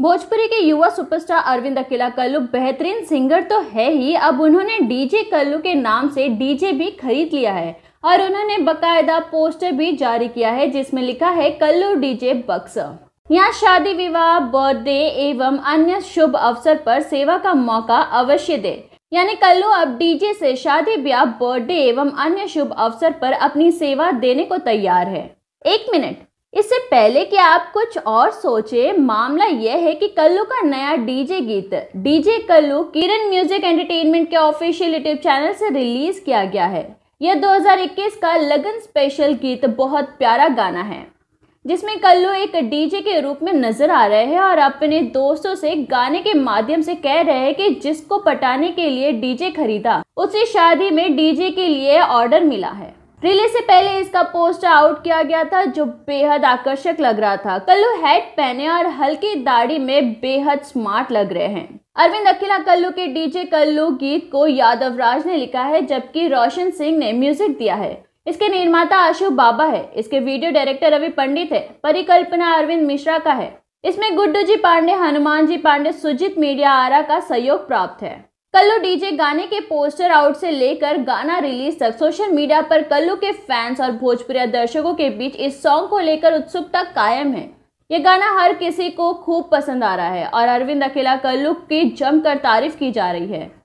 भोजपुरी के युवा सुपरस्टार अरविंद अकेला कल्लू बेहतरीन सिंगर तो है ही अब उन्होंने डीजे कल्लू के नाम से डीजे भी खरीद लिया है और उन्होंने बकायदा पोस्टर भी जारी किया है जिसमें लिखा है कल्लू डीजे बक्स यहाँ शादी विवाह बर्थडे एवं अन्य शुभ अवसर पर सेवा का मौका अवश्य दे यानी कल्लू अब डीजे से शादी ब्याह बर्थडे एवं अन्य शुभ अवसर पर अपनी सेवा देने को तैयार है एक मिनट इससे पहले कि आप कुछ और सोचे मामला यह है कि कल्लू का नया डीजे गीत DJ Kallu Kiran music entertainment के ऑफिशियल यूट्यूब चैनल से रिलीज किया गया है यह 2021 का लगन स्पेशल गीत बहुत प्यारा गाना है जिसमें कल्लू एक डीजे के रूप में नजर आ रहे हैं और अपने दोस्तों से गाने के माध्यम से कह रहे हैं कि जिसको पटाने के लिए डीजे खरीदा उसे शादी में डीजे के लिए ऑर्डर मिला है रिलीज से पहले इसका पोस्टर आउट किया गया था जो बेहद आकर्षक लग रहा था कल्लू हेड पहने और हल्की दाढ़ी में बेहद स्मार्ट लग रहे हैं अरविंद अकेला कल्लू के डीजे कल्लू गीत को यादव राज ने लिखा है जबकि रोशन सिंह ने म्यूजिक दिया है इसके निर्माता आशु बाबा है इसके वीडियो डायरेक्टर रवि पंडित है परिकल्पना अरविंद मिश्रा का है इसमें गुड्डू जी पांडे हनुमान जी पांडे सुजीत मीडिया आरा का सहयोग प्राप्त है कल्लू डीजे गाने के पोस्टर आउट से लेकर गाना रिलीज तक सोशल मीडिया पर कल्लू के फैंस और भोजपुरी दर्शकों के बीच इस सॉन्ग को लेकर उत्सुकता कायम है ये गाना हर किसी को खूब पसंद आ रहा है और अरविंद अकेला कल्लू की जमकर तारीफ की जा रही है